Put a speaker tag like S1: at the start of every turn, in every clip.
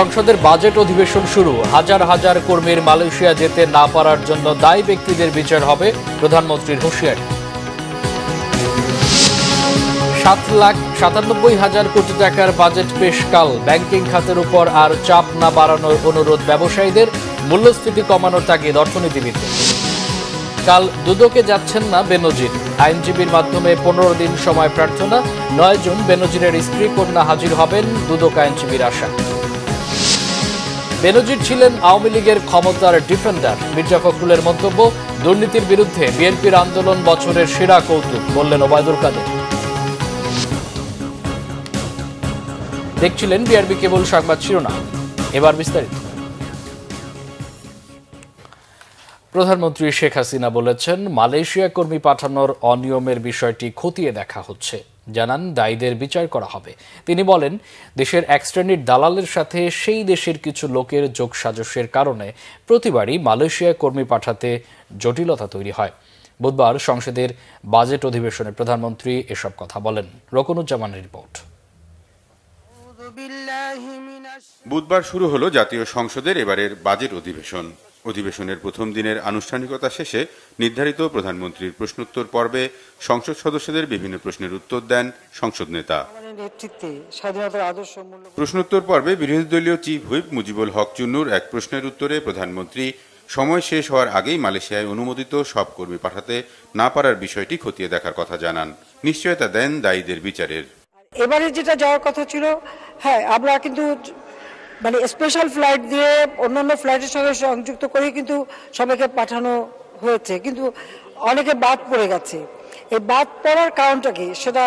S1: সংসদের বাজেট অধিবেশন শুরু হাজার হাজার কর্মীর মালয়েশিয়া যেতে না পারার জন্য দায়ী ব্যক্তিদের বিচার হবে প্রধানমন্ত্রীর হুঁশিয়ারি সাত লাখ সাতানব্বই হাজার কোটি টাকার বাজেট পেশকাল ব্যাংকিং খাতের উপর আর চাপ না বাড়ানোর অনুরোধ ব্যবসায়ীদের মূল্যস্ফীতি কমানোর তাগিদ অর্থনীতিবিদ কাল দুদকে যাচ্ছেন না বেনজির আইনজীবীর মাধ্যমে পনেরো দিন সময় প্রার্থনা নয় জুন বেনজিরের স্ত্রী কন্যা হাজির হবেন দুদক আইনজীবীর আশা বেনজির ছিলেন আওয়ামী লীগের ক্ষমতার ডিফেন্ডার মির্জা ফখরুলের মন্তব্য দুর্নীতির বিরুদ্ধে বিএনপির আন্দোলন বছরের সেরা কৌতুক বললেন ওবায়দুল কাদের দেখছিলেন বিআরবি কেবল সংবাদ শিরোনাম এবার বিস্তারিত প্রধানমন্ত্রী শেখ হাসিনা বলেছেন মালয়েশিয়া কর্মী পাঠানোর অনিয়মের বিষয়টি খতিয়ে দেখা হচ্ছে জানান দায়ীদের বিচার করা হবে তিনি বলেন দেশের এক শ্রেণীর দালালের সাথে সেই দেশের কিছু লোকের সাজস্যের কারণে প্রতিবারই মালয়েশিয়ায় কর্মী পাঠাতে জটিলতা তৈরি হয় বুধবার সংসদের বাজেট অধিবেশনে প্রধানমন্ত্রী এসব কথা বলেন রকনুজ্জামানের রিপোর্ট
S2: বুধবার শুরু হলো জাতীয় সংসদের এবারের বাজেট অধিবেশন অধিবেশনের প্রথম দিনের আনুষ্ঠানিকতা শেষে নির্ধারিত প্রধানমন্ত্রীর প্রশ্নোত্তর পর্বে সংসদ সদস্যদের বিভিন্ন প্রশ্নের উত্তর দেন সংসদ নেতা প্রশ্নোত্তর পর্বে বিরোধী দলীয় চিফ হুইপ মুজিবুল হক চুন্নুর এক প্রশ্নের উত্তরে প্রধানমন্ত্রী সময় শেষ হওয়ার আগেই মালয়েশিয়ায় অনুমোদিত সব কর্মী পাঠাতে না পারার বিষয়টি খতিয়ে দেখার কথা জানান নিশ্চয়তা দেন দায়ীদের বিচারের
S3: এবারে যেটা যাওয়ার কথা ছিল হ্যাঁ আমরা কিন্তু মানে স্পেশাল ফ্লাইট দিয়ে অন্যান্য ফ্লাইটের সঙ্গে সংযুক্ত করে কিন্তু সবাইকে পাঠানো হয়েছে কিন্তু অনেকে বাদ পড়ে গেছে এই বাদ পড়ার কারণটা কি সেটা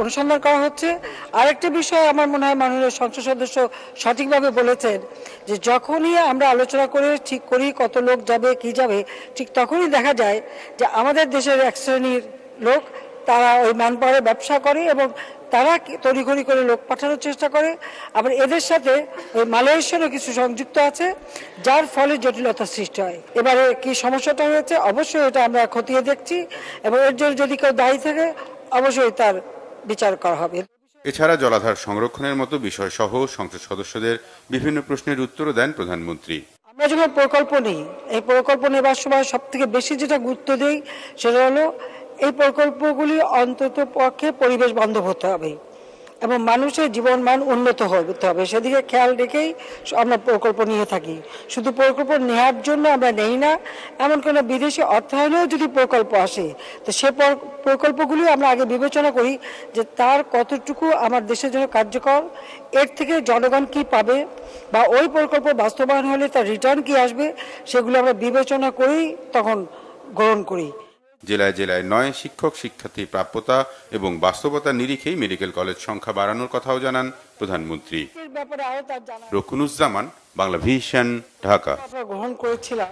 S3: অনুসন্ধান করা হচ্ছে আরেকটা বিষয় আমার মনে হয় মাননীয় সংসদ সদস্য সঠিকভাবে বলেছেন যে যখনই আমরা আলোচনা করে ঠিক করি কত লোক যাবে কি যাবে ঠিক তখনই দেখা যায় যে আমাদের দেশের এক শ্রেণীর লোক তারা ওই ম্যান ব্যবসা করে এবং তারা তড়িঘড়ি করে লোক পাঠানোর চেষ্টা করে আবার এদের সাথে ওই মালয়েশিয়ারও কিছু সংযুক্ত আছে যার ফলে জটিলতা সৃষ্টি হয় এবারে কি সমস্যাটা হয়েছে অবশ্যই এটা আমরা খতিয়ে দেখছি এবং এর জন্য যদি কেউ দায়ী থাকে অবশ্যই তার বিচার করা হবে
S2: এছাড়া জলাধার সংরক্ষণের মতো বিষয় সহ সংসদ সদস্যদের বিভিন্ন প্রশ্নের উত্তরও দেন প্রধানমন্ত্রী
S3: আমরা যখন প্রকল্প নিই এই প্রকল্প নেবার সময় সব থেকে বেশি যেটা গুরুত্ব দিই সেটা হলো এই প্রকল্পগুলি অন্তত পক্ষে পরিবেশ বান্ধব হতে হবে এবং মানুষের জীবন মান উন্নত হতে হবে সেদিকে খেয়াল রেখেই আমরা প্রকল্প নিয়ে থাকি শুধু প্রকল্প নেওয়ার জন্য আমরা নেই না এমন কোনো বিদেশি অর্থায়নেও যদি প্রকল্প আসে তো সে প্রকল্পগুলি আমরা আগে বিবেচনা করি যে তার কতটুকু আমার দেশের জন্য কার্যকর এর থেকে জনগণ কি পাবে বা ওই প্রকল্প বাস্তবায়ন হলে তার রিটার্ন কি আসবে সেগুলো আমরা বিবেচনা করেই তখন গ্রহণ করি
S2: জেলায় জেলায় নয় শিক্ষক শিক্ষার্থী প্রাপ্যতা এবং বাস্তবতা নিরিখেই মেডিকেল কলেজ সংখ্যা বাড়ানোর কথাও জানান প্রধানমন্ত্রী রকুনুজ্জামান বাংলা ভিশন ঢাকা গ্রহণ করেছিলাম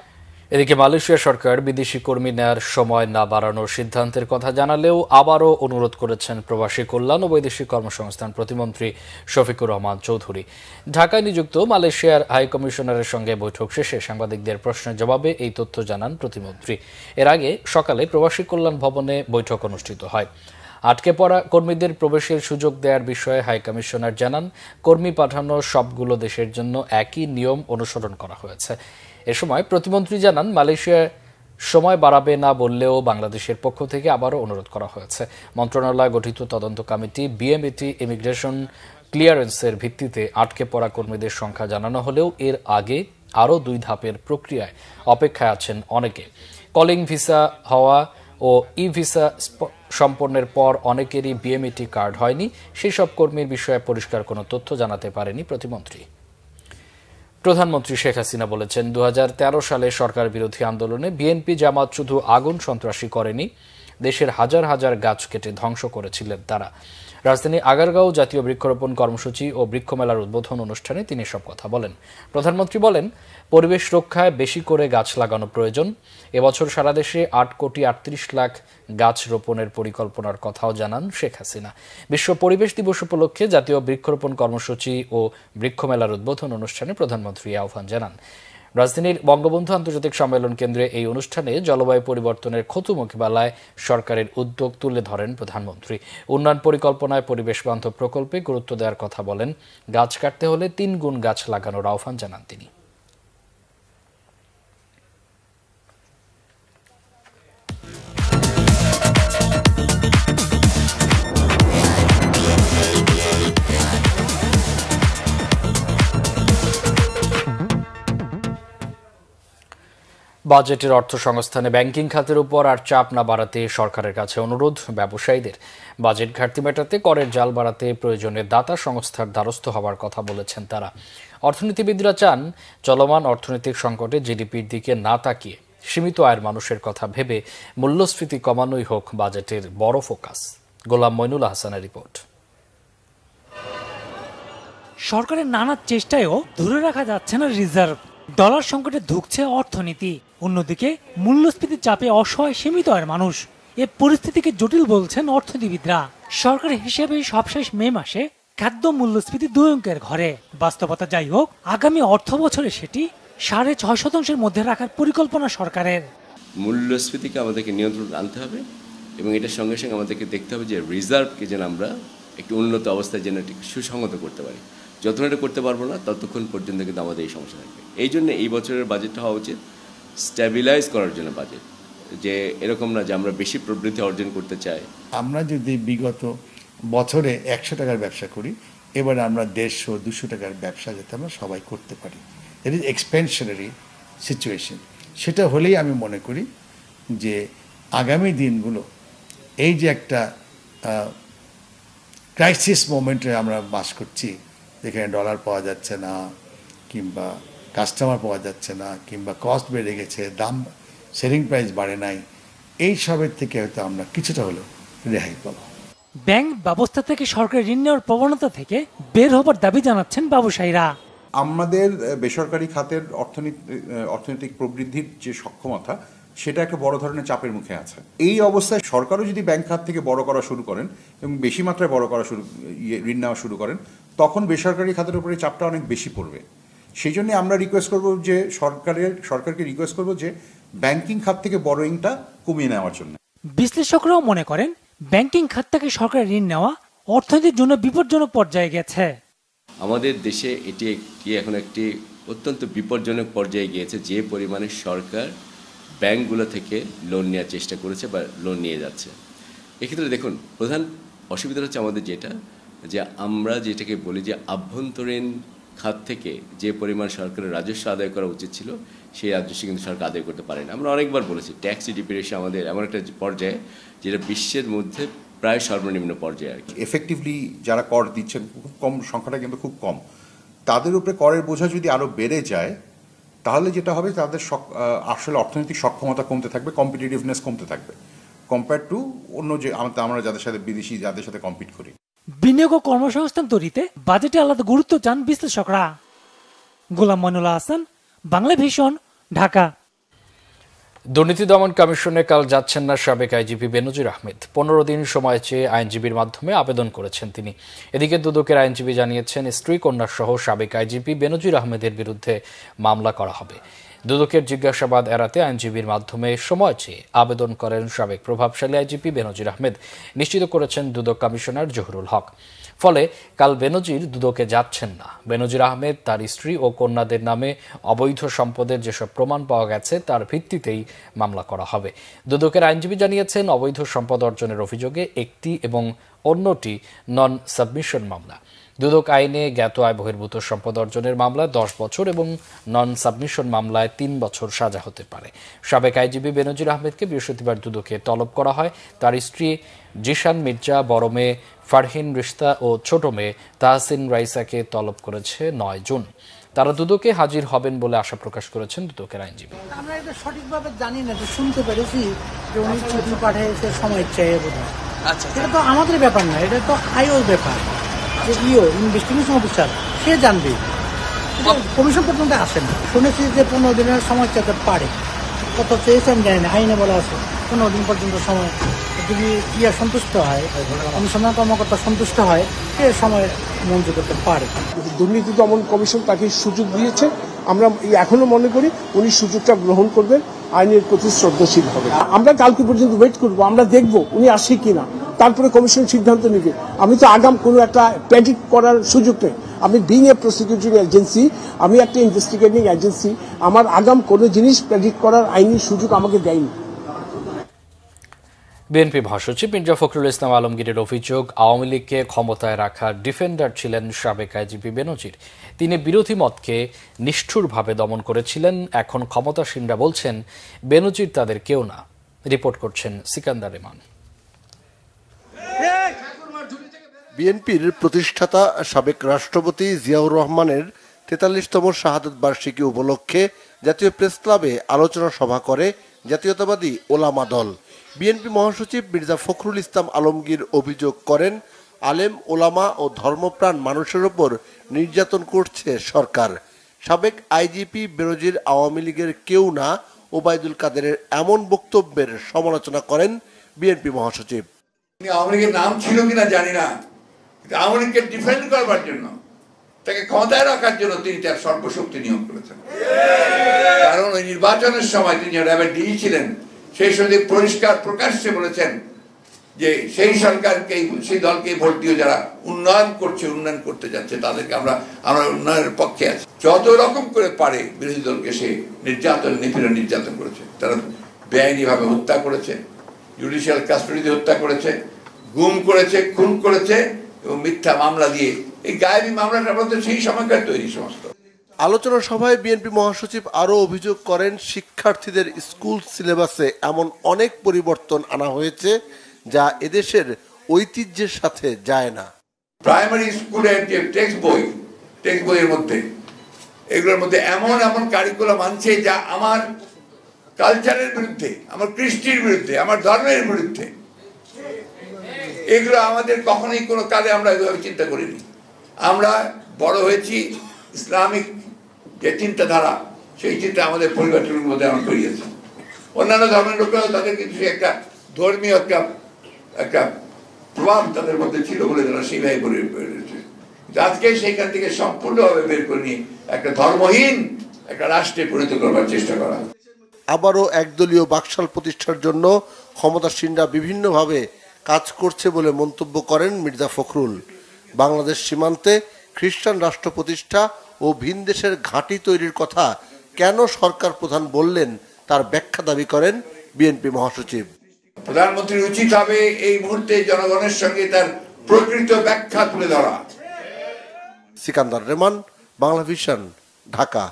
S1: এদিকে মালয়েশিয়া সরকার বিদেশি কর্মী নেয়ার সময় না বাড়ানোর সিদ্ধান্তের কথা জানালেও আবারও অনুরোধ করেছেন প্রবাসী কল্যাণ ও বৈদেশিক কর্মসংস্থান প্রতিমন্ত্রী শফিকুর রহমান চৌধুরী ঢাকায় নিযুক্ত মালয়েশিয়ার হাইকমিশনারের সঙ্গে বৈঠক শেষে সাংবাদিকদের প্রশ্নের জবাবে এই তথ্য জানান প্রতিমন্ত্রী এর আগে সকালে প্রবাসী কল্যাণ ভবনে বৈঠক অনুষ্ঠিত হয় আটকে পড়া কর্মীদের প্রবেশের সুযোগ দেওয়ার বিষয়ে হাইকমিশনার জানান কর্মী পাঠানো সবগুলো দেশের জন্য একই নিয়ম অনুসরণ করা হয়েছে এ সময় প্রতিমন্ত্রী জানান মালয়েশিয়ায় সময় বাড়াবে না বললেও বাংলাদেশের পক্ষ থেকে আবারও অনুরোধ করা হয়েছে মন্ত্রণালয় গঠিত তদন্ত কমিটি বিএমএটি ইমিগ্রেশন ক্লিয়ারেন্সের ভিত্তিতে আটকে পড়া কর্মীদের সংখ্যা জানানো হলেও এর আগে আরও দুই ধাপের প্রক্রিয়ায় অপেক্ষায় আছেন অনেকে কলিং ভিসা হওয়া ও ই ভিসা সম্পন্নের পর অনেকেরই বিএমএটি কার্ড হয়নি সেসব কর্মীর বিষয়ে পরিষ্কার কোনো তথ্য জানাতে পারেনি প্রতিমন্ত্রী প্রধানমন্ত্রী শেখ হাসিনা বলেছেন দু সালে সরকার বিরোধী আন্দোলনে বিএনপি জামাত শুধু আগুন সন্ত্রাসী করেনি দেশের হাজার হাজার গাছ কেটে ধ্বংস করেছিলেন তারা রাজধানী আগারগাঁও জাতীয় বৃক্ষরোপণ কর্মসূচি ও বৃক্ষমেলার উদ্বোধন অনুষ্ঠানে তিনি সব কথা বলেন প্রধানমন্ত্রী বলেন পরিবেশ রক্ষায় বেশি করে গাছ লাগানো প্রয়োজন এবছর সারা দেশে আট কোটি আটত্রিশ লাখ গাছ রোপণের পরিকল্পনার কথাও জানান শেখ হাসিনা বিশ্ব পরিবেশ দিবস উপলক্ষে জাতীয় বৃক্ষরোপণ কর্মসূচি ও বৃক্ষমেলার উদ্বোধন অনুষ্ঠানে প্রধানমন্ত্রী আহ্বান জানান রাজধানীর বঙ্গবন্ধু আন্তর্জাতিক সম্মেলন কেন্দ্রে এই অনুষ্ঠানে জলবায়ু পরিবর্তনের ক্ষত মোকাবেলায় সরকারের উদ্যোগ তুলে ধরেন প্রধানমন্ত্রী উন্নয়ন পরিকল্পনায় পরিবেশ বান্ধব প্রকল্পে গুরুত্ব দেওয়ার কথা বলেন গাছ কাটতে হলে তিন গুণ গাছ লাগানোর আহ্বান জানান তিনি বাজেটের অর্থ সংস্থানে ব্যাংকিং খাতের উপর আর চাপ না বাড়াতে সরকারের কাছে অনুরোধ ব্যবসায়ীদের বাজেট ঘাটতি মেটাতে করের জাল বাড়াতে প্রয়োজনে দাতা সংস্থার দ্বারস্থ হওয়ার কথা বলেছেন তারা অর্থনীতিবিদরা চান চলমান অর্থনৈতিক সংকটে জিডিপির দিকে না তাকিয়ে সীমিত আয়ের মানুষের কথা ভেবে মূল্যস্ফীতি কমানোই হোক বাজেটের বড় ফোকাস
S4: গোলাম মইনুল হাসানের রিপোর্ট সরকারের নানা চেষ্টায়ও ধরে রাখা যাচ্ছে না রিজার্ভ ডলার সংকটে ধুকছে অর্থনীতি অন্যদিকে মূল্যস্ফীতির চাপে অসহায় সীমিত হয় মানুষ এ পরিস্থিতিকে জটিল বলছেন অর্থনীতিবিদরা সরকারের হিসেবে সবশেষ মে মাসে খাদ্য মূল্যস্ফীতি দুই অঙ্কের ঘরে বাস্তবতা যাই হোক আগামী অর্থ বছরে সেটি সাড়ে ছয় শতাংশের মধ্যে রাখার পরিকল্পনা সরকারের
S2: মূল্যস্ফীতিকে আমাদেরকে নিয়ন্ত্রণ আনতে হবে এবং এটার সঙ্গে সঙ্গে আমাদেরকে দেখতে হবে যে রিজার্ভকে যেন আমরা একটি উন্নত অবস্থায় যেন সুসংহত করতে পারি যতক্ষণ এটা করতে পারবো না ততক্ষণ পর্যন্ত কিন্তু আমাদের এই সমস্যা থাকবে এই জন্য এই বছরের বাজেটটা হওয়া উচিত স্ট্যাবিলাইজ করার জন্য বাজেট যে এরকম না যে আমরা বেশি প্রবৃদ্ধি অর্জন করতে চাই
S5: আমরা যদি বিগত বছরে একশো টাকার ব্যবসা করি এবার আমরা দেড়শো দুশো টাকার ব্যবসা যাতে আমরা সবাই করতে পারি দ্যাট ইজ এক্সপেনশনারি সিচুয়েশন সেটা হলেই আমি মনে করি যে আগামী দিনগুলো এই যে একটা ক্রাইসিস মোমেন্টে আমরা বাস করছি যেখানে ডলার পাওয়া যাচ্ছে না কিংবা কাস্টমার পাওয়া যাচ্ছে না কিংবা কস্ট বেড়ে গেছে দাম সেলিং প্রাইস বাড়ে নাই এই সবের থেকে হয়তো আমরা কিছুটা হলেও রেহাই পাবো
S4: ব্যাংক ব্যবস্থা থেকে সরকারি ঋণ নেওয়ার প্রবণতা থেকে বের হবার দাবি জানাচ্ছেন ব্যবসায়ীরা
S2: আমাদের বেসরকারি খাতের অর্থনীতি অর্থনৈতিক প্রবৃদ্ধির যে সক্ষমতা সেটা একটা বড় ধরনের চাপের মুখে আছে এই অবস্থায় সরকারও যদি ব্যাংক খাত থেকে বড় করা শুরু করেন এবং বেশি মাত্রায় বড় করা শুরু ইয়ে, ঋণ নেওয়া শুরু করেন তখন বেসরকারি খাতের উপরে চাপটা অনেক বেশি পড়বে সেই জন্য আমরা রিকোয়েস্ট করব যে সরকারের সরকারকে রিকোয়েস্ট করব যে
S4: ব্যাংকিং খাত থেকে বড়োয়িংটা কমিয়ে নেওয়ার জন্য বিশ্লেষকরাও মনে করেন ব্যাংকিং খাত থেকে সরকারের ঋণ নেওয়া অর্থনীতির জন্য বিপজ্জনক পর্যায়ে গেছে
S2: আমাদের দেশে এটি একটি এখন একটি অত্যন্ত বিপজ্জনক পর্যায়ে গিয়েছে যে পরিমাণে সরকার ব্যাংকগুলো থেকে লোন নেওয়ার চেষ্টা করেছে বা লোন নিয়ে যাচ্ছে এক্ষেত্রে দেখুন প্রধান অসুবিধা হচ্ছে আমাদের যেটা যে আমরা যেটাকে বলি যে আভ্যন্তরীণ খাত থেকে যে পরিমাণ সরকারের রাজস্ব আদায় করা উচিত ছিল সেই রাজস্ব কিন্তু সরকার আদায় করতে পারে না আমরা অনেকবার বলেছি ট্যাক্স ডিপিরেশন আমাদের এমন একটা পর্যায়ে যেটা বিশ্বের মধ্যে প্রায় সর্বনিম্ন পর্যায়ে আর কি এফেক্টিভলি যারা কর দিচ্ছেন খুব কম সংখ্যাটা কিন্তু খুব কম তাদের উপরে করের বোঝা যদি আরও বেড়ে যায় তাহলে যেটা হবে তাদের আসলে অর্থনৈতিক সক্ষমতা কমতে থাকবে কম্পিটিটিভনেস কমতে থাকবে কম্পেয়ার টু অন্য যে আমরা যাদের সাথে
S4: বিদেশি যাদের সাথে কম্পিট করি বিনিয়োগ ও কর্মসংস্থান তৈরিতে বাজেটে আলাদা গুরুত্ব চান বিশ্লেষকরা গোলাম মনুল্লাহ হাসান বাংলা ভীষণ ঢাকা
S1: দুর্নীতি দমন কমিশনে কাল যাচ্ছেন না সাবেক আইজিপি বেনজির আহমেদ পনেরো দিন সময় চেয়ে আইনজীবীর মাধ্যমে আবেদন করেছেন তিনি এদিকে দুদকের আইনজীবী জানিয়েছেন স্ত্রী কন্যাসহ সাবেক আইজিপি বেনজির আহমেদের বিরুদ্ধে মামলা করা হবে দুদকের জিজ্ঞাসাবাদ এড়াতে আইনজীবীর মাধ্যমে সময় চেয়ে আবেদন করেন সাবেক প্রভাবশালী আইজিপি বেনজির আহমেদ নিশ্চিত করেছেন দুদক কমিশনার জহুরুল হক ফলে কাল বেনজির দুদকে যাচ্ছেন না বেনজির আহমেদ তার স্ত্রী ও কন্যাদের নামে অবৈধ সম্পদের যেসব প্রমাণ পাওয়া গেছে তার ভিত্তিতেই মামলা করা হবে দুদকের আইনজীবী জানিয়েছেন অবৈধ সম্পদ অর্জনের অভিযোগে একটি এবং অন্যটি নন সাবমিশন মামলা দুদক আইনে জ্ঞাত আয় বহির্ভূত সম্পদ অর্জনের মামলায় দশ বছর এবং নন সাবমিশন মামলায় তিন বছর সাজা হতে পারে সাবেক আইনজীবী বেনজির আহমেদকে বৃহস্পতিবার দুদকে তলব করা হয় তার স্ত্রী জিশান মির্জা বড় মেয়ে ফারহিন রিস্তা ও ছোট মেয়ে তাহসিন রাইসাকে তলব করেছে নয় জুন তারা দুদকে হাজির হবেন বলে আশা প্রকাশ করেছেন দুদকের আইনজীবী
S4: আমরা এটা সঠিকভাবে জানি না যে শুনতে পেরেছি যে উনি চিঠি পাঠিয়েছে সময় বোধ আচ্ছা এটা তো আমাদের ব্যাপার না এটা তো আইওর ব্যাপার যে ইও ইনভেস্টিগেশন অফিসার সে জানবে কমিশন পর্যন্ত আসে না শুনেছি যে পনেরো দিনের সময় চাইতে পারে কত চেয়েছে আমি জানি না আইনে বলা আছে পনেরো দিন পর্যন্ত সময় যদি ইয়া সন্তুষ্ট হয় অনুসন্ধান কর্মকর্তা সন্তুষ্ট হয় সে সময় মঞ্জুর করতে পারে দুর্নীতি দমন
S6: কমিশন তাকে সুযোগ দিয়েছে আমরা এখনও মনে করি উনি সুযোগটা গ্রহণ করবেন আইনের প্রতি শ্রদ্ধাশীল হবে আমরা কালকে পর্যন্ত ওয়েট করব আমরা দেখব উনি আসে কিনা তারপরে কমিশন সিদ্ধান্ত নেবে আমি তো আগাম কোনো একটা প্যাডিক করার সুযোগ নেই আমি বিং এ প্রসিকিউটিং এজেন্সি আমি একটা ইনভেস্টিগেটিং এজেন্সি আমার আগাম কোনো জিনিস প্যাডিক করার আইনি
S7: সুযোগ আমাকে দেয়নি
S1: বিএনপি মহাসচিব মির্জা ফখরুল ইসলাম আলমগীরের অভিযোগ আওয়ামী লীগকে ক্ষমতায় রাখা ডিফেন্ডার ছিলেন সাবেক আইজিপি বেনজির তিনি বিরোধী মতকে নিষ্ঠুরভাবে দমন করেছিলেন এখন ক্ষমতাসীনরা বলছেন বেনজির তাদের কেউ না রিপোর্ট করছেন সিকান্দার রেমান
S5: বিএনপির প্রতিষ্ঠাতা সাবেক রাষ্ট্রপতি জিয়াউর রহমানের তেতাল্লিশতম শাহাদত বার্ষিকী উপলক্ষে জাতীয় প্রেস ক্লাবে আলোচনা সভা করে জাতীয়তাবাদী ওলামা দল বিএনপি মহাসচিব মির্জা ফখরুল ইসলাম আলমগীর অভিযোগ করেন আলেম ওলামা ও ধর্মপ্রাণ মানুষের ওপর নির্যাতন করছে সরকার সাবেক আইজিপি বিরোধীর আওয়ামী লীগের কেউ না ওবায়দুল কাদেরের এমন বক্তব্যের সমালোচনা করেন বিএনপি মহাসচিব
S3: আওয়ামী লীগের নাম
S8: ছিল কিনা জানি না আওয়ামী লীগকে ডিফেন্ড করবার জন্য তাকে ক্ষমতায় রাখার জন্য তিনি তার সর্বশক্তি নিয়োগ করেছেন কারণ ওই নির্বাচনের সময় তিনি র্যাবের ডিই ছিলেন সেই সঙ্গে পরিষ্কার প্রকাশ্যে বলেছেন যে সেই সরকারকে সেই দলকে ভোট দিয়ে যারা উন্নয়ন করছে উন্নয়ন করতে যাচ্ছে তাদেরকে আমরা আমরা উন্নয়নের পক্ষে আছি যত রকম করে পারে বিরোধী দলকে সে নির্যাতন নিপীড়ন নির্যাতন করেছে তারা বেআইনিভাবে হত্যা করেছে জুডিশিয়াল কাস্টডিতে হত্যা করেছে গুম করেছে খুন করেছে এবং মিথ্যা মামলা দিয়ে এই গায়েবী মামলাটা বলতে সেই সময়কার তৈরি
S5: সমস্ত আলোচনা সভায় বিএনপি মহাসচিব আরও অভিযোগ করেন শিক্ষার্থীদের স্কুল সিলেবাসে এমন অনেক পরিবর্তন আনা হয়েছে যা এদেশের ঐতিহ্যের সাথে যায় না প্রাইমারি
S8: স্কুলের যে টেক্সট বই
S5: টেক্সট বইয়ের মধ্যে
S8: এগুলোর মধ্যে এমন এমন কারিকুলাম আনছে যা আমার কালচারের বিরুদ্ধে আমার কৃষ্টির বিরুদ্ধে আমার ধর্মের বিরুদ্ধে এগুলো আমাদের কখনোই কোনো কালে আমরা এভাবে চিন্তা করিনি আমরা বড় হয়েছি ইসলামিক যে চিন্তাধারা সেই চিন্তা আমাদের পরিবারটির মধ্যে আমরা করিয়েছি অন্যান্য ধর্মের লোকেরাও তাদের কিন্তু একটা ধর্মীয় একটা একটা প্রভাব তাদের মধ্যে ছিল বলে তারা সেইভাবে করে আজকে সেইখান থেকে সম্পূর্ণভাবে বের করে নিয়ে একটা ধর্মহীন একটা রাষ্ট্রে পরিণত করবার চেষ্টা করা
S5: আবারও একদলীয় বাকশাল প্রতিষ্ঠার জন্য ক্ষমতাসীনরা বিভিন্নভাবে কাজ করছে বলে মন্তব্য করেন মির্জা ফখরুল বাংলাদেশ সীমান্তে খ্রিস্টান রাষ্ট্র প্রতিষ্ঠা ও ভিন দেশের ঘাঁটি তৈরির কথা কেন সরকার প্রধান বললেন তার ব্যাখ্যা দাবি করেন বিএনপি মহাসচিব
S8: প্রধানমন্ত্রীর উচিত হবে এই মুহূর্তে জনগণের সঙ্গে তার প্রকৃত ব্যাখ্যা তুলে ধরা
S5: সিকান্দার রেমান বাংলা ভিশন ঢাকা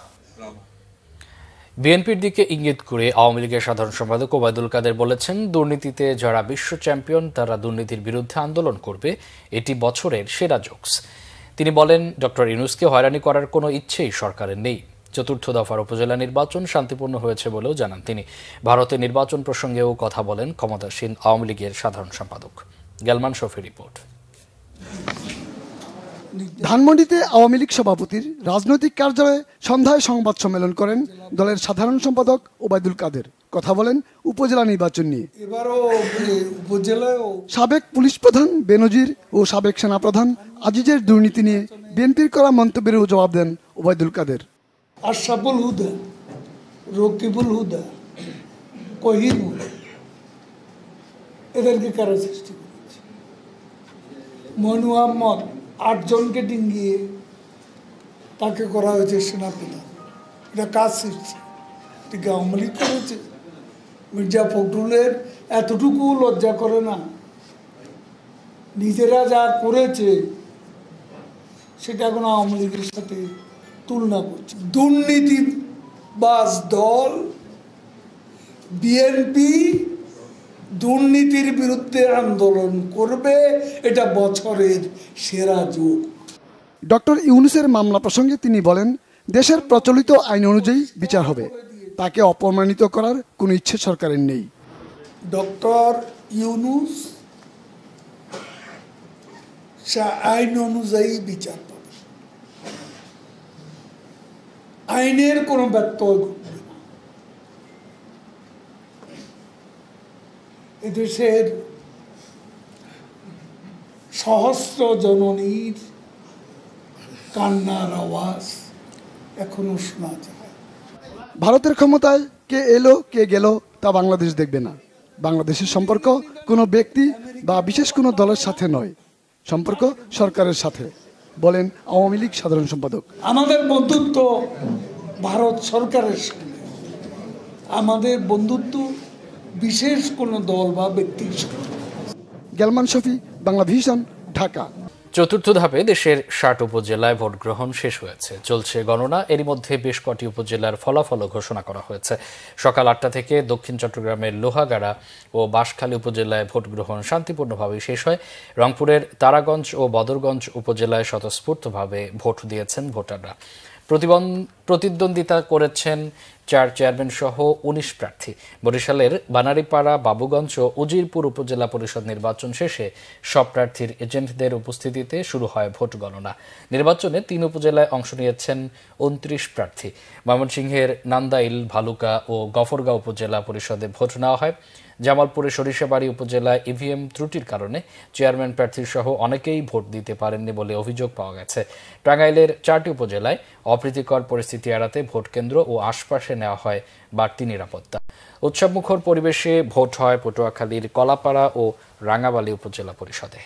S1: বিএনপির দিকে ইঙ্গিত করে আওয়ামী লীগের সাধারণ সম্পাদক ওবায়দুল কাদের বলেছেন দুর্নীতিতে যারা বিশ্ব চ্যাম্পিয়ন তারা দুর্নীতির বিরুদ্ধে আন্দোলন করবে এটি বছরের সেরা জোকস তিনি বলেন ডক্টর ইউনুসকে হয়রানি করার কোনো ইচ্ছেই সরকারের নেই চতুর্থ দফার উপজেলা নির্বাচন শান্তিপূর্ণ হয়েছে বলেও জানান তিনি ভারতের নির্বাচন প্রসঙ্গেও কথা বলেন ক্ষমতাসীন আওয়ামী লীগের সাধারণ সম্পাদক গেলমান শফি রিপোর্ট
S7: ধানমন্ডিতে আওয়ামী লীগ সভাপতির রাজনৈতিক কার্যালয়ে সন্ধ্যায় সংবাদ সম্মেলন করেন দলের সাধারণ সম্পাদক ওবায়দুল কাদের কথা বলেন উপজেলা নির্বাচন নিয়ে সাবেক পুলিশ প্রধান বেনজির ও সাবেক সেনাপ্রধান আজিজের দুর্নীতি নিয়ে বিএনপির করা মন্তব্যেরও জবাব দেন ওবায়দুল কাদের আশাবুল হুদা রকিবুল হুদা
S6: কহির এদেরকে কারা সৃষ্টি করেছে মনু আহমদ আটজনকে ডিঙ্গিয়ে তাকে করা হয়েছে সেনাপ্রধান এটা কাজ সৃষ্টি এটিকে আমলি করেছে মির্জা ফখরুলের এতটুকু লজ্জা করে না নিজেরা যা করেছে সেটা কোনো আওয়ামী লীগের সাথে তুলনা করছি দুর্নীতিবাজ দল বিএনপি দুর্নীতির বিরুদ্ধে আন্দোলন করবে
S7: এটা বছরের সেরা যুগ ডক্টর ইউনুসের মামলা প্রসঙ্গে তিনি বলেন দেশের প্রচলিত আইন অনুযায়ী বিচার হবে তাকে অপমানিত করার কোনো ইচ্ছে সরকারের নেই ডক্টর ইউনুস
S6: আইন অনুযায়ী বিচার আইনের কোনো ব্যত্যয় এদেশের সহস্র জননীর কান্নার আওয়াজ এখনো শোনা যায়
S7: ভারতের ক্ষমতায় কে এলো কে গেল তা বাংলাদেশ দেখবে না বাংলাদেশের সম্পর্ক কোনো ব্যক্তি বা বিশেষ কোনো দলের সাথে নয় সম্পর্ক সরকারের সাথে বলেন আওয়ামী লীগ সাধারণ সম্পাদক
S4: আমাদের
S6: বন্ধুত্ব
S7: ভারত সরকারের সঙ্গে আমাদের বন্ধুত্ব বিশেষ কোনো দল বা ব্যক্তির সঙ্গে গেলমান শফি বাংলা ভিশন ঢাকা
S1: চতুর্থ ধাপে দেশের ষাট উপজেলায় ভোট গ্রহণ শেষ হয়েছে চলছে গণনা এরই মধ্যে বেশ কটি উপজেলার ফলাফল ঘোষণা করা হয়েছে সকাল আটটা থেকে দক্ষিণ চট্টগ্রামের লোহাগাড়া ও বাঁশখালী উপজেলায় ভোট গ্রহণ শান্তিপূর্ণভাবে শেষ হয় রংপুরের তারাগঞ্জ ও বদরগঞ্জ উপজেলায় স্বতঃস্ফূর্তভাবে ভোট দিয়েছেন ভোটাররা প্রতিদ্বন্দ্বিতা করেছেন চার চেয়ারম্যান সহ উনিশ প্রার্থী বরিশালের বানারীপাড়া বাবুগঞ্জ ও উজিরপুর উপজেলা পরিষদ নির্বাচন শেষে সব প্রার্থীর এজেন্টদের উপস্থিতিতে শুরু হয় ভোট গণনা নির্বাচনে তিন উপজেলায় অংশ নিয়েছেন উনত্রিশ প্রার্থী ময়মনসিংহের নান্দাইল ভালুকা ও গফরগাঁও উপজেলা পরিষদে ভোট নেওয়া হয় জামালপুরের সরিষাবাড়ি উপজেলায় ইভিএম e ত্রুটির কারণে চেয়ারম্যান প্রার্থী সহ অনেকেই ভোট দিতে পারেননি বলে অভিযোগ পাওয়া গেছে টাঙ্গাইলের চারটি উপজেলায় অপ্রীতিকর পরিস্থিতি এড়াতে ভোট কেন্দ্র ও আশপাশে নেওয়া হয় বাড়তি নিরাপত্তা উৎসবমুখর পরিবেশে ভোট হয় পটুয়াখালীর কলাপাড়া ও রাঙাবালি উপজেলা পরিষদে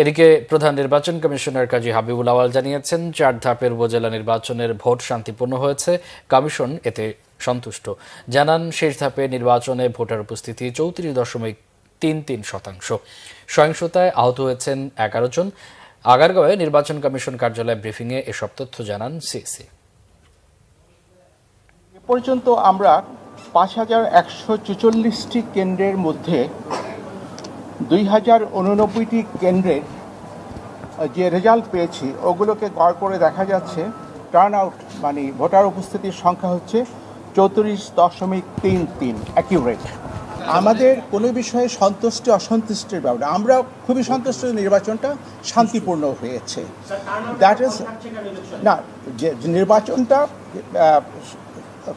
S1: এদিকে প্রধান নির্বাচন কমিশনার কাজী হাবিবুল আওয়াল জানিয়েছেন চার ধাপের উপজেলা নির্বাচনের ভোট শান্তিপূর্ণ হয়েছে কমিশন এতে সন্তুষ্ট জানান শেষ ধাপে নির্বাচনে ভোটার উপস্থিতি চৌত্রিশ দশমিক তিন তিন শতাংশ সহিংসতায় আহত হয়েছেন এগারো জন আগারগাঁওয়ে নির্বাচন কমিশন কার্যালয়ে ব্রিফিংয়ে এসব তথ্য জানান সিএসি
S2: এ পর্যন্ত আমরা পাঁচ হাজার একশো কেন্দ্রের মধ্যে দুই হাজার উননব্বইটি কেন্দ্রের যে রেজাল্ট পেয়েছি ওগুলোকে গড় করে দেখা যাচ্ছে টার্ন আউট মানে ভোটার উপস্থিতির সংখ্যা হচ্ছে চৌত্রিশ দশমিক তিন তিন অ্যাকিউরেট আমাদের কোনো বিষয়ে সন্তুষ্টি অসন্তুষ্টির ব্যাপারে আমরা খুবই সন্তুষ্ট নির্বাচনটা শান্তিপূর্ণ হয়েছে
S3: দ্যাট ইজ না
S2: যে নির্বাচনটা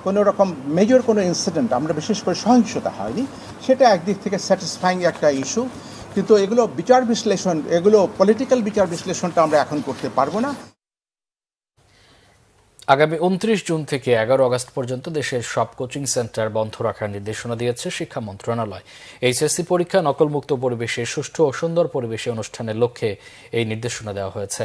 S2: কোনো রকম মেজর কোনো ইনসিডেন্ট আমরা বিশেষ করে সহিংসতা হয়নি সেটা একদিক থেকে স্যাটিসফাইং একটা ইস্যু কিন্তু এগুলো বিচার বিশ্লেষণ এগুলো পলিটিক্যাল বিচার বিশ্লেষণটা আমরা এখন করতে পারবো না
S1: আগামী উনত্রিশ জুন থেকে এগারো আগস্ট পর্যন্ত দেশের সব কোচিং সেন্টার বন্ধ রাখার নির্দেশনা দিয়েছে শিক্ষা মন্ত্রণালয় এইচএসসি পরীক্ষা নকলমুক্ত পরিবেশে সুষ্ঠু ও সুন্দর পরিবেশে অনুষ্ঠানের লক্ষ্যে এই নির্দেশনা দেওয়া হয়েছে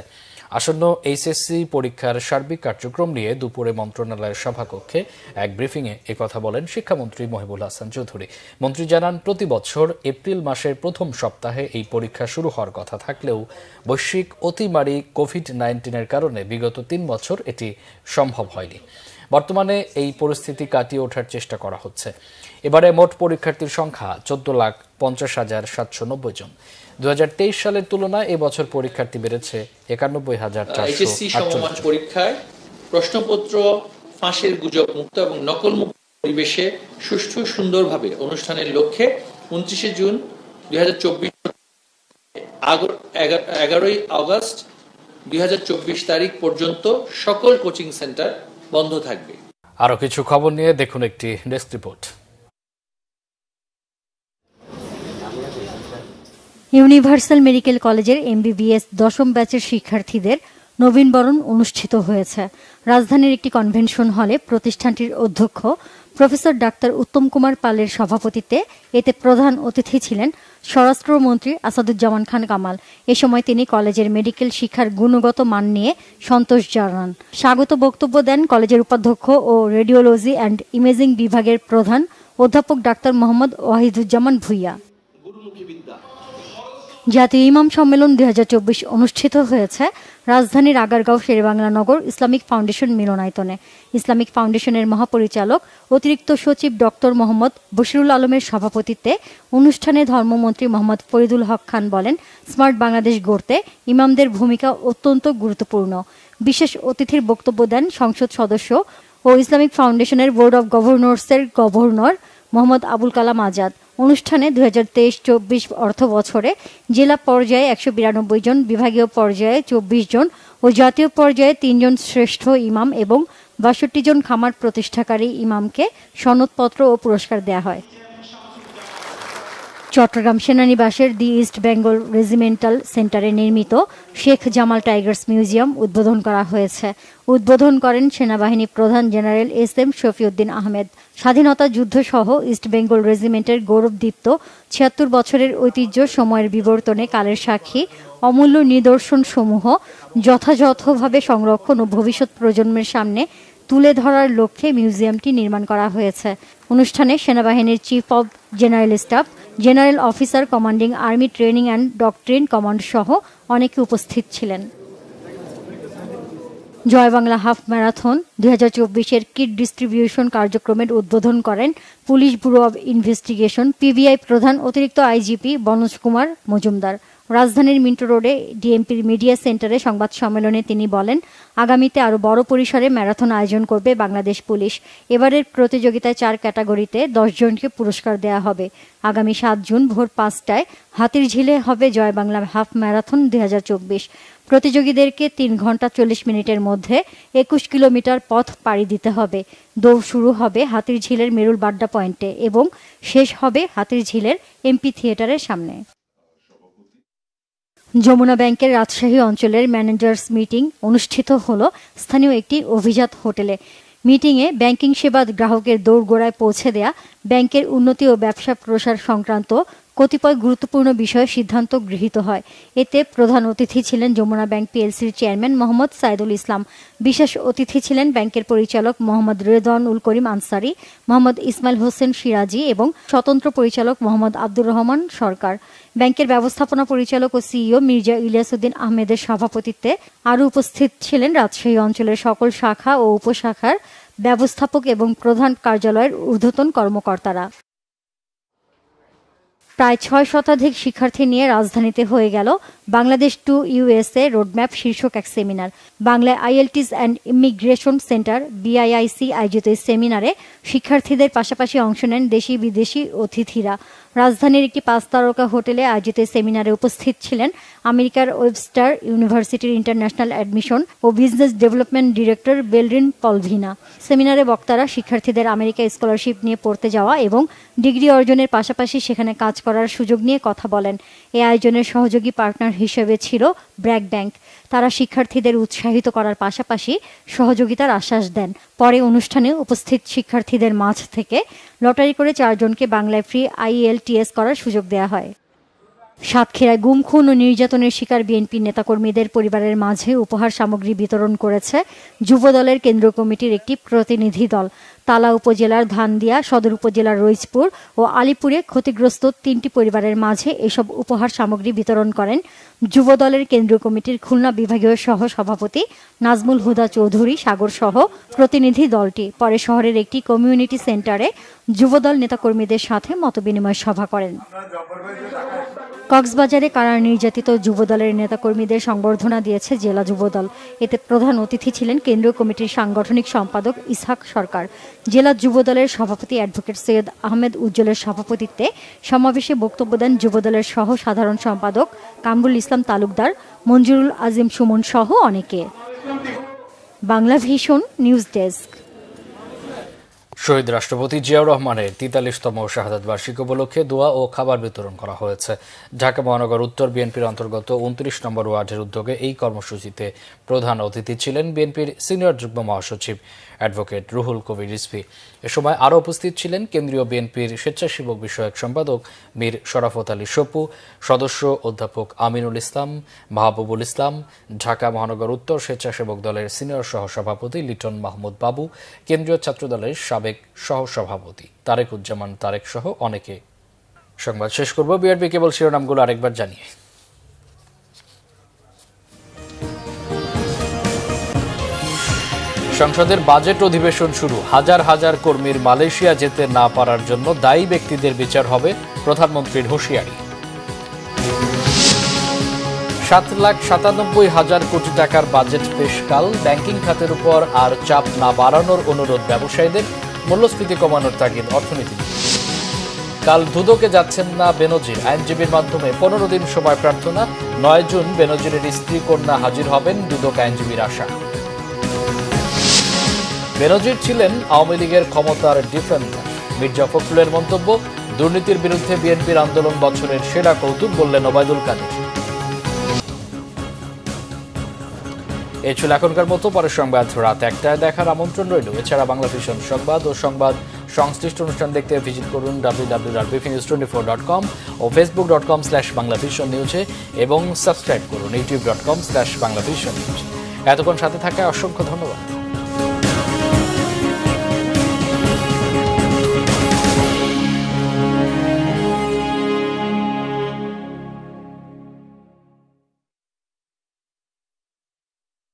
S1: আসন্ন এইচএসসি পরীক্ষার সার্বিক কার্যক্রম নিয়ে দুপুরে মন্ত্রণালয়ের সভাকক্ষে এক ব্রিফিংয়ে একথা বলেন শিক্ষামন্ত্রী মহিবুল হাসান চৌধুরী মন্ত্রী জানান প্রতি বছর এপ্রিল মাসের প্রথম সপ্তাহে এই পরীক্ষা শুরু হওয়ার কথা থাকলেও বৈশ্বিক অতিমারি কোভিড নাইন্টিনের কারণে বিগত তিন বছর এটি সম্ভব হয়নি বর্তমানে এই পরিস্থিতি কাটিয়ে ওঠার চেষ্টা করা হচ্ছে এবারে মোট পরীক্ষার্থীর সংখ্যা চোদ্দ লাখ পঞ্চাশ হাজার সাতশো নব্বই জন 2023 সালের তুলনায় এবছর পরীক্ষার্থী বেড়েছে 91400 এইচএসসি সমমান পরীক্ষায় প্রশ্নপত্র ফাঁসের গুজব মুক্ত এবং নকল মুক্ত পরিবেশে সুষ্ঠু সুন্দরভাবে অনুষ্ঠানের লক্ষ্যে 29 জুন 2024 হাজার চব্বিশ এগারোই আগস্ট 2024 তারিখ পর্যন্ত সকল কোচিং সেন্টার বন্ধ থাকবে আরো কিছু খবর নিয়ে দেখুন একটি ডেস্ক রিপোর্ট
S9: ইউনিভার্সাল মেডিকেল কলেজের এমবিবিএস দশম ব্যাচের শিক্ষার্থীদের নবীনবরণ অনুষ্ঠিত হয়েছে রাজধানীর একটি কনভেনশন হলে প্রতিষ্ঠানটির অধ্যক্ষ প্রফেসর ডাক্তার উত্তম কুমার পালের সভাপতিত্বে এতে প্রধান অতিথি ছিলেন স্বরাষ্ট্রমন্ত্রী আসাদুজ্জামান খান কামাল এ সময় তিনি কলেজের মেডিকেল শিক্ষার গুণগত মান নিয়ে সন্তোষ জানান স্বাগত বক্তব্য দেন কলেজের উপাধ্যক্ষ ও রেডিওলজি অ্যান্ড ইমেজিং বিভাগের প্রধান অধ্যাপক ডাক্তার মোহাম্মদ ওয়াহিদুজ্জামান ভুইয়া জাতীয় ইমাম সম্মেলন দুই অনুষ্ঠিত হয়েছে রাজধানীর আগারগাঁও শেরবাংলা নগর ইসলামিক ফাউন্ডেশন মিলনায়তনে ইসলামিক ফাউন্ডেশনের মহাপরিচালক অতিরিক্ত সচিব ডক্টর মোহাম্মদ বশিরুল আলমের সভাপতিত্বে অনুষ্ঠানে ধর্মমন্ত্রী মোহাম্মদ ফরিদুল হক খান বলেন স্মার্ট বাংলাদেশ গড়তে ইমামদের ভূমিকা অত্যন্ত গুরুত্বপূর্ণ বিশেষ অতিথির বক্তব্য দেন সংসদ সদস্য ও ইসলামিক ফাউন্ডেশনের বোর্ড অব গভর্নর্সের গভর্নর মোহাম্মদ আবুল কালাম আজাদ অনুষ্ঠানে দু হাজার তেইশ চব্বিশ অর্থ বছরে জেলা পর্যায়ে একশো বিরানব্বই জন বিভাগীয় পর্যায়ে চব্বিশ জন ও জাতীয় পর্যায়ে তিনজন শ্রেষ্ঠ ইমাম এবং বাষট্টি জন খামার প্রতিষ্ঠাকারী ইমামকে সনদপত্র ও পুরস্কার দেয়া হয় চট্টগ্রাম সেনানিবাসের দি ইস্ট বেঙ্গল রেজিমেন্টাল সেন্টারে নির্মিত শেখ জামাল টাইগার্স মিউজিয়াম উদ্বোধন করা হয়েছে উদ্বোধন করেন সেনাবাহিনী প্রধান general S M Shafiuddin Ahmed স্বাধীনতা যুদ্ধসহ ইস্ট বেঙ্গল রেজিমেন্টের গৌরবদীপ্ত ছিয়াত্তর বছরের ঐতিহ্য সময়ের বিবর্তনে কালের সাক্ষী অমূল্য নিদর্শনসমূহ যথাযথভাবে সংরক্ষণ ও ভবিষ্যৎ প্রজন্মের সামনে তুলে ধরার লক্ষ্যে মিউজিয়ামটি নির্মাণ করা হয়েছে অনুষ্ঠানে সেনাবাহিনীর chief of general staff general officer commanding army training and doctrine command সহ অনেকে উপস্থিত ছিলেন জয় বাংলা হাফ ম্যারাথন দুই হাজার চব্বিশের কিট ডিস্ট্রিবিউশন কার্যক্রমের উদ্বোধন করেন police bureau of investigation PBI প্রধান অতিরিক্ত আইজিপি বনজ কুমার মজুমদার রাজধানীর মিন্টো রোডে ডিএমপির মিডিয়া সেন্টারে সংবাদ সম্মেলনে তিনি বলেন আগামীতে আরও বড় পরিসরে ম্যারাথন আয়োজন করবে বাংলাদেশ পুলিশ এবারের প্রতিযোগিতায় চার ক্যাটাগরিতে জনকে পুরস্কার দেয়া হবে আগামী সাত জুন ভোর পাঁচটায় হাতির ঝিলে হবে জয় বাংলা হাফ ম্যারাথন দুই প্রতিযোগীদেরকে তিন ঘন্টা চল্লিশ মিনিটের মধ্যে একুশ কিলোমিটার পথ পাড়ি দিতে হবে দৌড় শুরু হবে হাতির ঝিলের মেরুল বাড্ডা পয়েন্টে এবং শেষ হবে হাতির ঝিলের এমপি থিয়েটারের সামনে যমুনা ব্যাংকের রাজশাহী অঞ্চলের ম্যানেজার্স মিটিং অনুষ্ঠিত হল স্থানীয় একটি অভিজাত হোটেলে মিটিংয়ে ব্যাংকিং সেবা গ্রাহকের দৌড়গোড়ায় পৌঁছে দেয়া ব্যাংকের উন্নতি ও ব্যবসা প্রসার সংক্রান্ত কতিপয় গুরুত্বপূর্ণ বিষয়ে সিদ্ধান্ত গৃহীত হয় এতে প্রধান অতিথি ছিলেন যমুনা ব্যাংক পিএলসির চেয়ারম্যান মোহাম্মদ সাইদুল ইসলাম বিশেষ অতিথি ছিলেন ব্যাংকের পরিচালক মোহাম্মদ উল করিম আনসারি মোহাম্মদ ইসমাইল হোসেন সিরাজি এবং স্বতন্ত্র পরিচালক মোহাম্মদ আব্দুর রহমান সরকার ব্যাংকের ব্যবস্থাপনা পরিচালক ও সিইও মির্জা উদ্দিন আহমেদের সভাপতিত্বে আরও উপস্থিত ছিলেন রাজশাহী অঞ্চলের সকল শাখা ও উপশাখার ব্যবস্থাপক এবং প্রধান কার্যালয়ের ঊর্ধ্বতন কর্মকর্তারা প্রায় ছয় শতাধিক শিক্ষার্থী নিয়ে রাজধানীতে হয়ে গেল বাংলাদেশ টু ইউএসএ রোডম্যাপ শীর্ষক এক সেমিনার বাংলায় IELTS and immigration centre BIIC আয়োজিত এই সেমিনারে শিক্ষার্থীদের পাশাপাশি অংশ নেন দেশি বিদেশি অতিথিরা রাজধানীর একটি পাঁচ তারকা হোটেলে আয়োজিত সেমিনারে উপস্থিত ছিলেন আমেরিকার ওয়েবস্টার ইউনিভার্সিটির ইন্টারন্যাশনাল অ্যাডমিশন ও বিজনেস ডেভেলপমেন্ট ডিরেক্টর বেলরিন পলভিনা সেমিনারে বক্তারা শিক্ষার্থীদের আমেরিকা স্কলারশিপ নিয়ে পড়তে যাওয়া এবং ডিগ্রি অর্জনের পাশাপাশি সেখানে কাজ করার সুযোগ নিয়ে কথা বলেন এ আয়োজনের সহযোগী পার্টনার হিসেবে ছিল ব্র্যাক ব্যাংক তারা শিক্ষার্থীদের উৎসাহিত করার পাশাপাশি সহযোগিতার আশ্বাস দেন পরে অনুষ্ঠানে উপস্থিত শিক্ষার্থীদের মাঝ থেকে লটারি করে চারজনকে বাংলায় ফ্রি আইএলটিএস করার সুযোগ দেওয়া হয় সাতক্ষীরায় গুম খুন ও নির্যাতনের শিকার বিএনপি নেতাকর্মীদের পরিবারের মাঝে উপহার সামগ্রী বিতরণ করেছে যুবদলের কেন্দ্র কমিটির একটি প্রতিনিধি দল তালা উপজেলার ধানদিয়া সদর উপজেলার রইজপুর ও আলিপুরে ক্ষতিগ্রস্ত তিনটি পরিবারের মাঝে এসব উপহার সামগ্রী বিতরণ করেন যুবদলের কেন্দ্রীয় কমিটির খুলনা বিভাগীয় সহ সভাপতি নাজমুল হুদা চৌধুরী সাগর সহ প্রতিনিধি দলটি পরে শহরের একটি কমিউনিটি সেন্টারে যুবদল নেতাকর্মীদের সাথে মতবিনিময় সভা করেন কক্সবাজারে কারা নির্যাতিত যুবদলের নেতাকর্মীদের সংবর্ধনা দিয়েছে জেলা যুবদল এতে প্রধান অতিথি ছিলেন কেন্দ্রীয় কমিটির সাংগঠনিক সম্পাদক ইসহাক সরকার জেলা যুবদলের সভাপতি অ্যাডভোকেট সৈয়দ আহমেদ উজ্জ্বলের সভাপতিত্বে সমাবেশে বক্তব্য দেন যুবদলের সহ সাধারণ সম্পাদক কামরুল ইসলাম তালুকদার মঞ্জুরুল আজিম সুমন সহ অনেকে বাংলা ভিশন নিউজ ডেস্ক
S1: শহীদ রাষ্ট্রপতি জিয়াউর রহমানের তিতাল্লিশতম শাহাদ বার্ষিক উপলক্ষে দোয়া ও খাবার বিতরণ করা হয়েছে ঢাকা মহানগর উত্তর বিএনপির অন্তর্গত উনত্রিশ নম্বর ওয়ার্ডের উদ্যোগে এই কর্মসূচিতে প্রধান অতিথি ছিলেন বিএনপির সিনিয়র যুগ্ম মহাসচিব অ্যাডভোকেট রুহুল কবির রিজভি এ সময় আরও উপস্থিত ছিলেন কেন্দ্রীয় বিএনপির স্বেচ্ছাসেবক বিষয়ক সম্পাদক মীর শরাফত আলী সপু সদস্য অধ্যাপক আমিনুল ইসলাম মাহবুবুল ইসলাম ঢাকা মহানগর উত্তর স্বেচ্ছাসেবক দলের সিনিয়র সহসভাপতি লিটন মাহমুদ বাবু কেন্দ্রীয় ছাত্র দলের সাবেক সাবেক সহসভাপতি তারেকুজ্জামান তারেক সহ অনেকে সংবাদ শেষ করব বিআরবি কেবল শিরোনামগুলো আরেকবার জানিয়ে সংসদের বাজেট অধিবেশন শুরু হাজার হাজার কর্মীর মালয়েশিয়া যেতে না পারার জন্য দায়ী ব্যক্তিদের বিচার হবে প্রধানমন্ত্রীর হুঁশিয়ারি সাত লাখ সাতানব্বই হাজার কোটি টাকার বাজেট পেশকাল ব্যাংকিং খাতের উপর আর চাপ না বাড়ানোর অনুরোধ ব্যবসায়ীদের মূল্যস্ফীতি কমানোর তাগিদ অর্থনীতি কাল দুদকে যাচ্ছেন না বেনজির আইনজীবীর মাধ্যমে পনেরো দিন সময় প্রার্থনা নয় জুন বেনজিরের স্ত্রী কন্যা হাজির হবেন দুদক আইনজীবীর আশা বেনজির ছিলেন আওয়ামী লীগের ক্ষমতার ডিফেন্ডার মির্জা ফখরুলের মন্তব্য দুর্নীতির বিরুদ্ধে বিএনপির আন্দোলন বছরের সেরা কৌতুক বললেন ওবায়দুল কাদের এ ছিল এখনকার মতো পরের সংবাদ রাত একটায় দেখার আমন্ত্রণ রইল এছাড়া বাংলা ভিশন সংবাদ ও সংবাদ সংশ্লিষ্ট অনুষ্ঠান দেখতে ভিজিট করুন ডাব্লিউডাব্লিউ ফোর ডট কম ও Facebook dot com slash Bangla vision নিউজে এবং সাবস্ক্রাইব করুন YouTube dot com slash Bangla vision news এতক্ষণ সাথে থাকায় অসংখ্য ধন্যবাদ